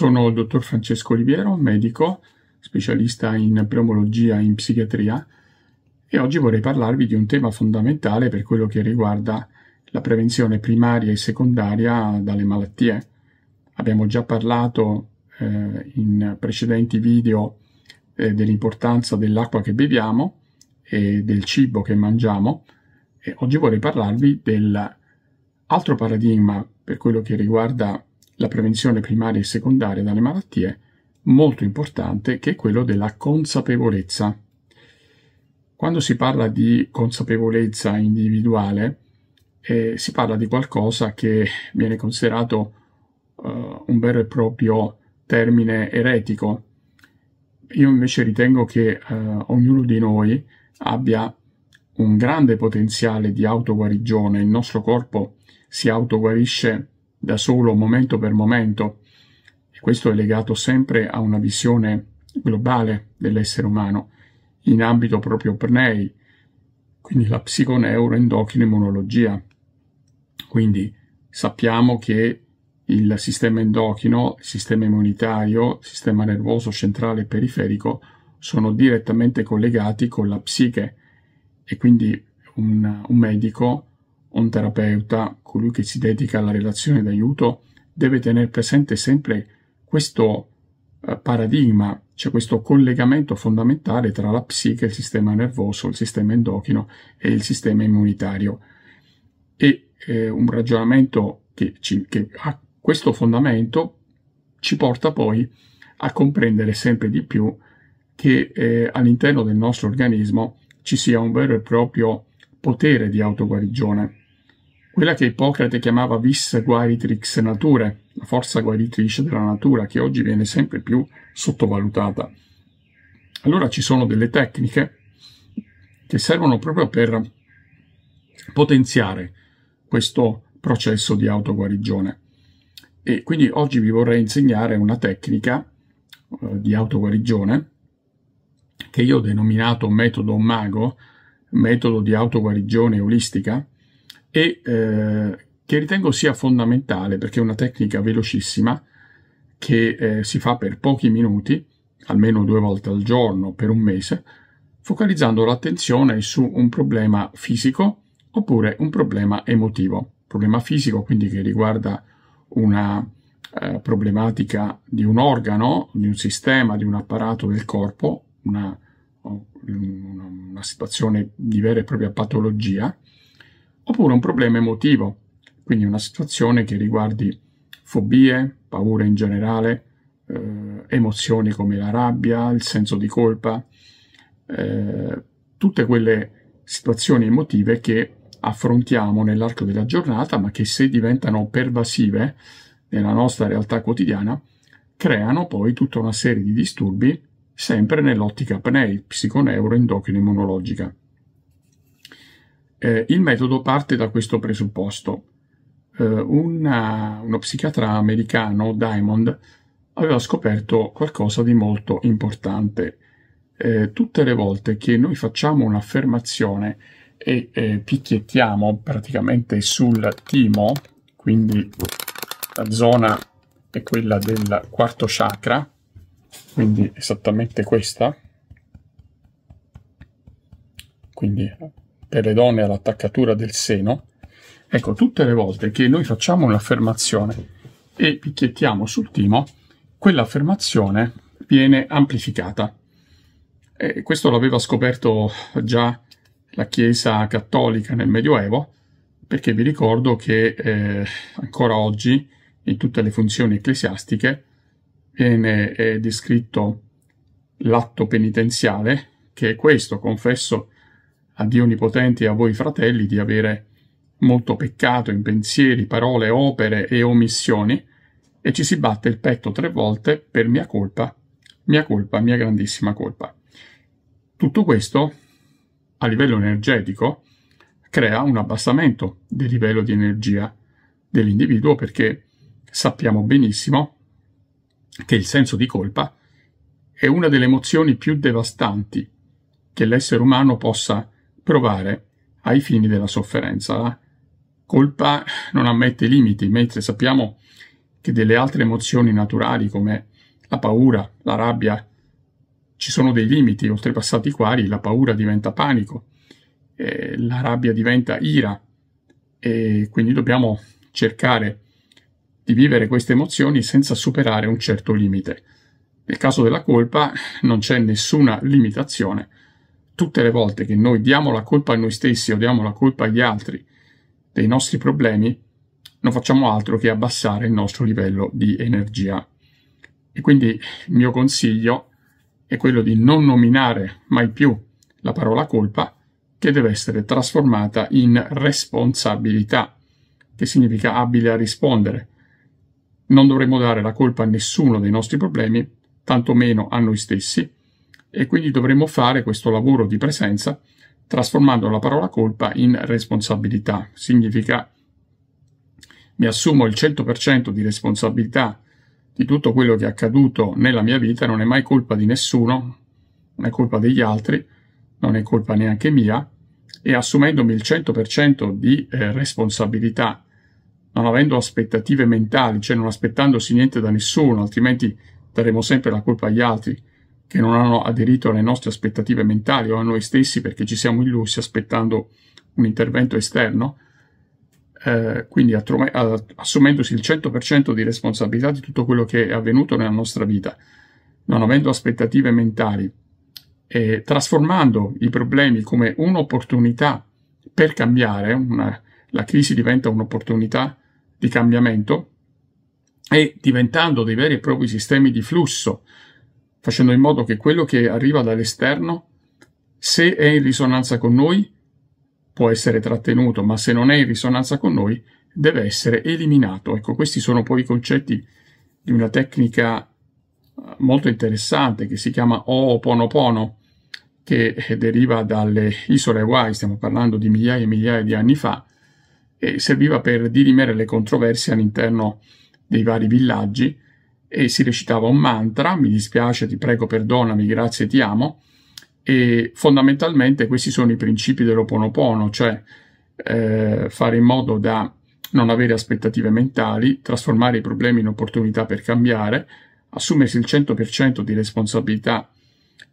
Sono il dottor Francesco Oliviero, medico, specialista in pneumologia e in psichiatria e oggi vorrei parlarvi di un tema fondamentale per quello che riguarda la prevenzione primaria e secondaria dalle malattie. Abbiamo già parlato eh, in precedenti video eh, dell'importanza dell'acqua che beviamo e del cibo che mangiamo e oggi vorrei parlarvi dell'altro paradigma per quello che riguarda la prevenzione primaria e secondaria dalle malattie, molto importante, che è quello della consapevolezza. Quando si parla di consapevolezza individuale, eh, si parla di qualcosa che viene considerato eh, un vero e proprio termine eretico. Io invece ritengo che eh, ognuno di noi abbia un grande potenziale di autoguarigione, il nostro corpo si autoguarisce da solo, momento per momento, e questo è legato sempre a una visione globale dell'essere umano, in ambito proprio pnei, quindi la psiconeuroendocrino-immunologia. Quindi sappiamo che il sistema endocrino, il sistema immunitario, il sistema nervoso centrale e periferico sono direttamente collegati con la psiche e quindi un, un medico un terapeuta, colui che si dedica alla relazione d'aiuto, deve tenere presente sempre questo eh, paradigma, cioè questo collegamento fondamentale tra la psiche, il sistema nervoso, il sistema endocrino e il sistema immunitario. E eh, un ragionamento che, ci, che ha questo fondamento ci porta poi a comprendere sempre di più che eh, all'interno del nostro organismo ci sia un vero e proprio potere di autoguarigione. Quella che Ippocrate chiamava vis guaritrix nature, la forza guaritrice della natura, che oggi viene sempre più sottovalutata. Allora ci sono delle tecniche che servono proprio per potenziare questo processo di autoguarigione. E quindi oggi vi vorrei insegnare una tecnica eh, di autoguarigione che io ho denominato metodo mago, metodo di autoguarigione olistica, e eh, che ritengo sia fondamentale perché è una tecnica velocissima che eh, si fa per pochi minuti, almeno due volte al giorno per un mese, focalizzando l'attenzione su un problema fisico oppure un problema emotivo. Problema fisico quindi che riguarda una eh, problematica di un organo, di un sistema, di un apparato del corpo, una, una, una situazione di vera e propria patologia, oppure un problema emotivo, quindi una situazione che riguardi fobie, paure in generale, eh, emozioni come la rabbia, il senso di colpa, eh, tutte quelle situazioni emotive che affrontiamo nell'arco della giornata, ma che se diventano pervasive nella nostra realtà quotidiana, creano poi tutta una serie di disturbi sempre nell'ottica PNEI, psiconeuroendocrina immunologica. Eh, il metodo parte da questo presupposto. Eh, una, uno psichiatra americano, Diamond, aveva scoperto qualcosa di molto importante. Eh, tutte le volte che noi facciamo un'affermazione e eh, picchiettiamo praticamente sul timo, quindi la zona è quella del quarto chakra, quindi esattamente questa, quindi per le donne all'attaccatura del seno, ecco, tutte le volte che noi facciamo un'affermazione e picchiettiamo sul timo, quell'affermazione viene amplificata. E questo l'aveva scoperto già la Chiesa cattolica nel Medioevo, perché vi ricordo che eh, ancora oggi in tutte le funzioni ecclesiastiche viene eh, descritto l'atto penitenziale, che è questo, confesso a Dio Onnipotente e a voi fratelli di avere molto peccato in pensieri, parole, opere e omissioni, e ci si batte il petto tre volte per mia colpa, mia colpa, mia grandissima colpa. Tutto questo, a livello energetico, crea un abbassamento del livello di energia dell'individuo perché sappiamo benissimo che il senso di colpa è una delle emozioni più devastanti che l'essere umano possa provare ai fini della sofferenza. La colpa non ammette limiti, mentre sappiamo che delle altre emozioni naturali come la paura, la rabbia, ci sono dei limiti oltrepassati i quali la paura diventa panico, eh, la rabbia diventa ira e quindi dobbiamo cercare di vivere queste emozioni senza superare un certo limite. Nel caso della colpa non c'è nessuna limitazione, tutte le volte che noi diamo la colpa a noi stessi o diamo la colpa agli altri dei nostri problemi, non facciamo altro che abbassare il nostro livello di energia. E quindi il mio consiglio è quello di non nominare mai più la parola colpa, che deve essere trasformata in responsabilità, che significa abile a rispondere. Non dovremmo dare la colpa a nessuno dei nostri problemi, tantomeno a noi stessi, e quindi dovremmo fare questo lavoro di presenza trasformando la parola colpa in responsabilità. Significa mi assumo il 100% di responsabilità di tutto quello che è accaduto nella mia vita, non è mai colpa di nessuno, non è colpa degli altri, non è colpa neanche mia, e assumendomi il 100% di eh, responsabilità, non avendo aspettative mentali, cioè non aspettandosi niente da nessuno, altrimenti daremo sempre la colpa agli altri, che non hanno aderito alle nostre aspettative mentali o a noi stessi perché ci siamo illusi aspettando un intervento esterno, eh, quindi assumendosi il 100% di responsabilità di tutto quello che è avvenuto nella nostra vita, non avendo aspettative mentali e trasformando i problemi come un'opportunità per cambiare, una, la crisi diventa un'opportunità di cambiamento e diventando dei veri e propri sistemi di flusso facendo in modo che quello che arriva dall'esterno, se è in risonanza con noi, può essere trattenuto, ma se non è in risonanza con noi, deve essere eliminato. Ecco, questi sono poi i concetti di una tecnica eh, molto interessante che si chiama Ho'oponopono, che eh, deriva dalle isole Hawaii, stiamo parlando di migliaia e migliaia di anni fa, e serviva per dirimere le controversie all'interno dei vari villaggi e si recitava un mantra, mi dispiace, ti prego, perdonami, grazie, ti amo, e fondamentalmente questi sono i principi dell'oponopono, cioè eh, fare in modo da non avere aspettative mentali, trasformare i problemi in opportunità per cambiare, assumersi il 100% di responsabilità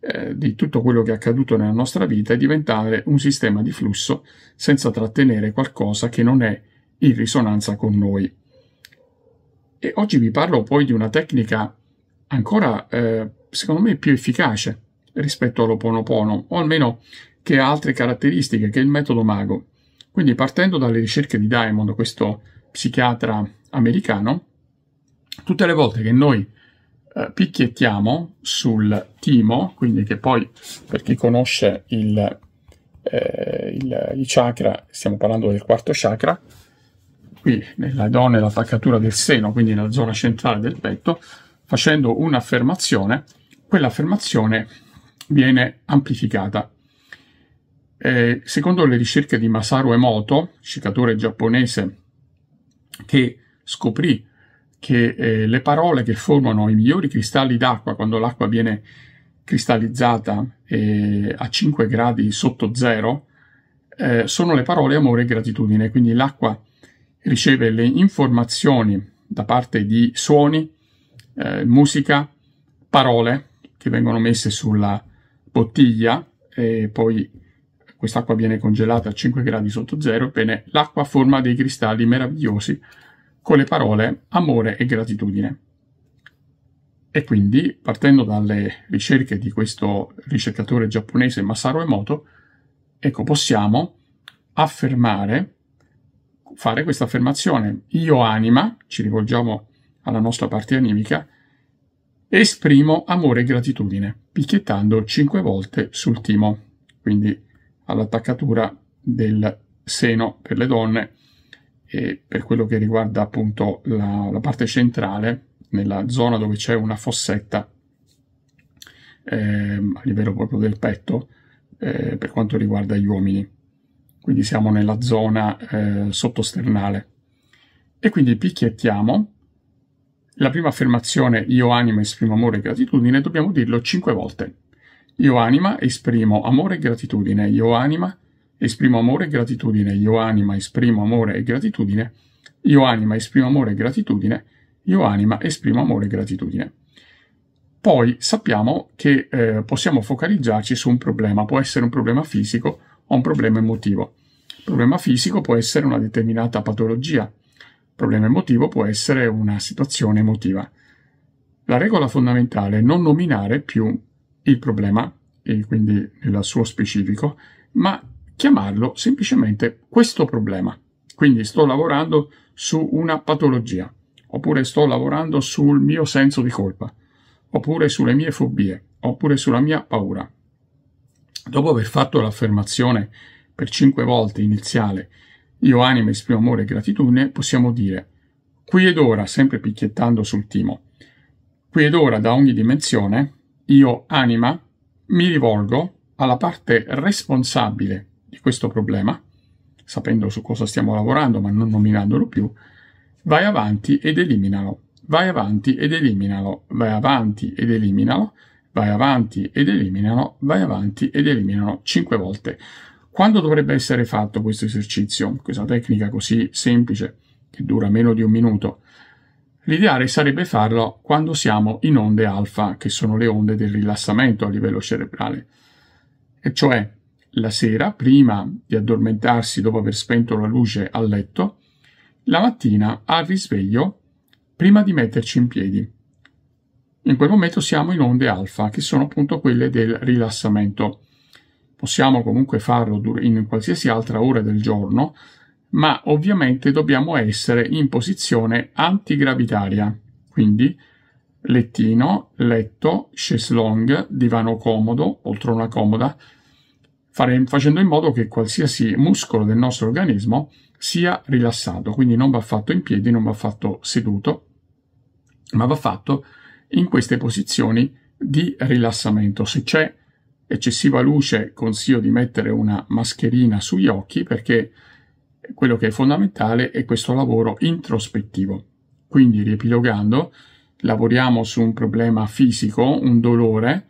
eh, di tutto quello che è accaduto nella nostra vita e diventare un sistema di flusso senza trattenere qualcosa che non è in risonanza con noi. E oggi vi parlo poi di una tecnica ancora, eh, secondo me, più efficace rispetto all'Oponopono, o almeno che ha altre caratteristiche, che è il metodo mago. Quindi partendo dalle ricerche di Diamond, questo psichiatra americano, tutte le volte che noi eh, picchiettiamo sul timo, quindi che poi per chi conosce il, eh, il, il chakra, stiamo parlando del quarto chakra, qui nella donna e l'attaccatura del seno, quindi nella zona centrale del petto, facendo un'affermazione, quell'affermazione viene amplificata. Eh, secondo le ricerche di Masaru Emoto, scicatore giapponese che scoprì che eh, le parole che formano i migliori cristalli d'acqua quando l'acqua viene cristallizzata eh, a 5 gradi sotto zero eh, sono le parole amore e gratitudine, quindi l'acqua riceve le informazioni da parte di suoni, eh, musica, parole che vengono messe sulla bottiglia e poi quest'acqua viene congelata a 5 gradi sotto zero, ebbene l'acqua forma dei cristalli meravigliosi con le parole amore e gratitudine. E quindi, partendo dalle ricerche di questo ricercatore giapponese Masaru Emoto, ecco, possiamo affermare fare questa affermazione. Io anima, ci rivolgiamo alla nostra parte animica, esprimo amore e gratitudine, picchiettando cinque volte sul timo, quindi all'attaccatura del seno per le donne e per quello che riguarda appunto la, la parte centrale, nella zona dove c'è una fossetta eh, a livello proprio del petto, eh, per quanto riguarda gli uomini quindi siamo nella zona eh, sottosternale. E quindi picchiettiamo la prima affermazione io anima esprimo amore e gratitudine, dobbiamo dirlo cinque volte. Io anima esprimo amore e gratitudine, io anima esprimo amore e gratitudine, io anima esprimo amore e gratitudine, io anima esprimo amore e gratitudine, io anima esprimo amore e gratitudine. Poi sappiamo che eh, possiamo focalizzarci su un problema, può essere un problema fisico, o un problema emotivo. problema fisico può essere una determinata patologia, problema emotivo può essere una situazione emotiva. La regola fondamentale è non nominare più il problema, e quindi nel suo specifico, ma chiamarlo semplicemente questo problema. Quindi sto lavorando su una patologia, oppure sto lavorando sul mio senso di colpa, oppure sulle mie fobie, oppure sulla mia paura. Dopo aver fatto l'affermazione per cinque volte iniziale Io anima esprimo amore e gratitudine, possiamo dire qui ed ora, sempre picchiettando sul timo, qui ed ora da ogni dimensione, io anima mi rivolgo alla parte responsabile di questo problema, sapendo su cosa stiamo lavorando ma non nominandolo più, vai avanti ed eliminalo, vai avanti ed eliminalo, vai avanti ed eliminalo, vai avanti ed eliminano, vai avanti ed eliminano 5 volte. Quando dovrebbe essere fatto questo esercizio, questa tecnica così semplice che dura meno di un minuto? L'ideale sarebbe farlo quando siamo in onde alfa, che sono le onde del rilassamento a livello cerebrale, e cioè la sera, prima di addormentarsi dopo aver spento la luce a letto, la mattina al risveglio, prima di metterci in piedi in quel momento siamo in onde alfa, che sono appunto quelle del rilassamento. Possiamo comunque farlo in qualsiasi altra ora del giorno, ma ovviamente dobbiamo essere in posizione antigravitaria, quindi lettino, letto, chaise longue, divano comodo, poltrona comoda, fare, facendo in modo che qualsiasi muscolo del nostro organismo sia rilassato, quindi non va fatto in piedi, non va fatto seduto, ma va fatto in queste posizioni di rilassamento. Se c'è eccessiva luce, consiglio di mettere una mascherina sugli occhi perché quello che è fondamentale è questo lavoro introspettivo. Quindi, riepilogando, lavoriamo su un problema fisico, un dolore,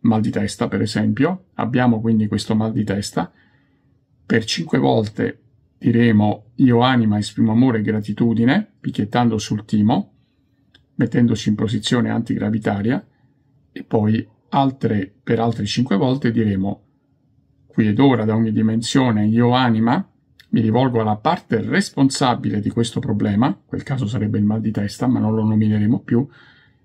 mal di testa per esempio, abbiamo quindi questo mal di testa, per cinque volte diremo io anima esprimo amore e gratitudine, picchiettando sul timo, mettendoci in posizione antigravitaria e poi altre, per altre 5 volte diremo qui ed ora da ogni dimensione io anima mi rivolgo alla parte responsabile di questo problema, in quel caso sarebbe il mal di testa, ma non lo nomineremo più,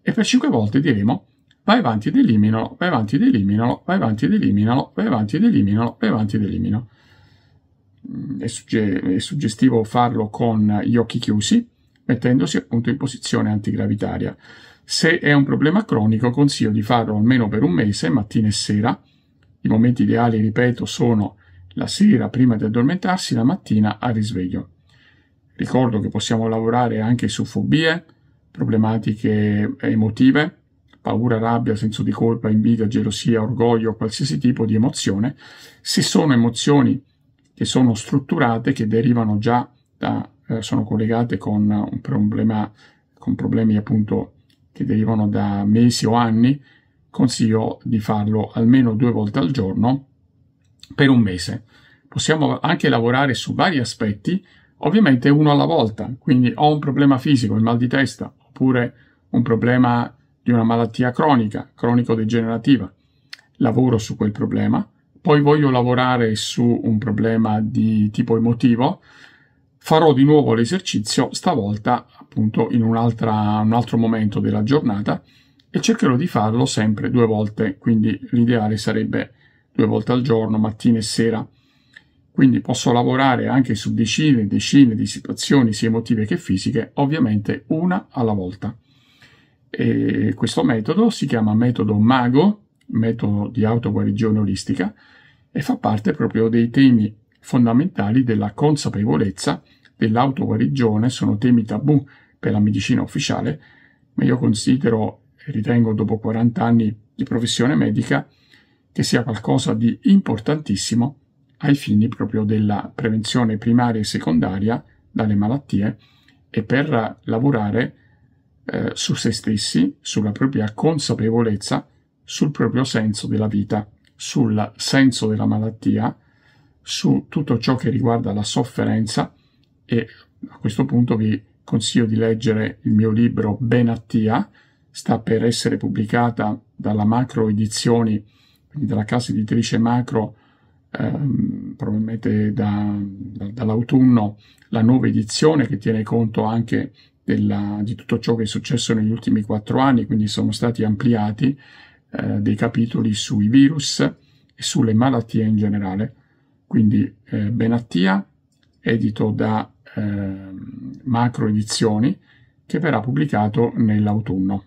e per 5 volte diremo vai avanti ed eliminalo, vai avanti ed eliminalo, vai avanti ed eliminalo, vai avanti ed eliminalo, vai avanti ed elimino. È, sugge- è suggestivo farlo con gli occhi chiusi, mettendosi appunto in posizione antigravitaria. Se è un problema cronico, consiglio di farlo almeno per un mese, mattina e sera. I momenti ideali, ripeto, sono la sera prima di addormentarsi, la mattina al risveglio. Ricordo che possiamo lavorare anche su fobie, problematiche emotive, paura, rabbia, senso di colpa, invidia, gelosia, orgoglio, qualsiasi tipo di emozione, se sono emozioni che sono strutturate, che derivano già da eh, sono collegate con un problema, con problemi appunto che derivano da mesi o anni, consiglio di farlo almeno due volte al giorno per un mese. Possiamo anche lavorare su vari aspetti, ovviamente uno alla volta, quindi ho un problema fisico, il mal di testa, oppure un problema di una malattia cronica, cronico-degenerativa. Lavoro su quel problema, poi voglio lavorare su un problema di tipo emotivo, Farò di nuovo l'esercizio, stavolta appunto in un, un altro momento della giornata e cercherò di farlo sempre due volte, quindi l'ideale sarebbe due volte al giorno, mattina e sera. Quindi posso lavorare anche su decine e decine di situazioni sia emotive che fisiche, ovviamente una alla volta. E questo metodo si chiama metodo mago, metodo di autoguarigione olistica, e fa parte proprio dei temi fondamentali della consapevolezza, dell'autoguarigione, sono temi tabù per la medicina ufficiale, ma io considero e ritengo dopo 40 anni di professione medica che sia qualcosa di importantissimo ai fini proprio della prevenzione primaria e secondaria dalle malattie e per lavorare eh, su se stessi, sulla propria consapevolezza, sul proprio senso della vita, sul senso della malattia, su tutto ciò che riguarda la sofferenza e a questo punto vi consiglio di leggere il mio libro Benattia, sta per essere pubblicata dalla Macro Edizioni, quindi dalla casa editrice Macro, ehm, probabilmente da, da, dall'autunno, la nuova edizione che tiene conto anche della, di tutto ciò che è successo negli ultimi quattro anni, quindi sono stati ampliati eh, dei capitoli sui virus e sulle malattie in generale quindi eh, Benattia, edito da eh, Macro Edizioni, che verrà pubblicato nell'autunno.